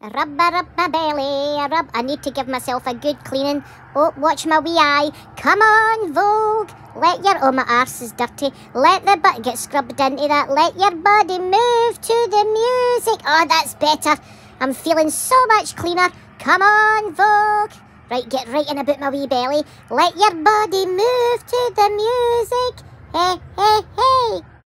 Rub a rub my belly, a rub. I need to give myself a good cleaning. Oh, watch my wee eye. Come on, Vogue. Let your oh my arse is dirty. Let the butt get scrubbed into that. Let your body move to the music. Oh, that's better. I'm feeling so much cleaner. Come on, Vogue. Right, get right in about my wee belly. Let your body move to the music. Hey, hey, hey.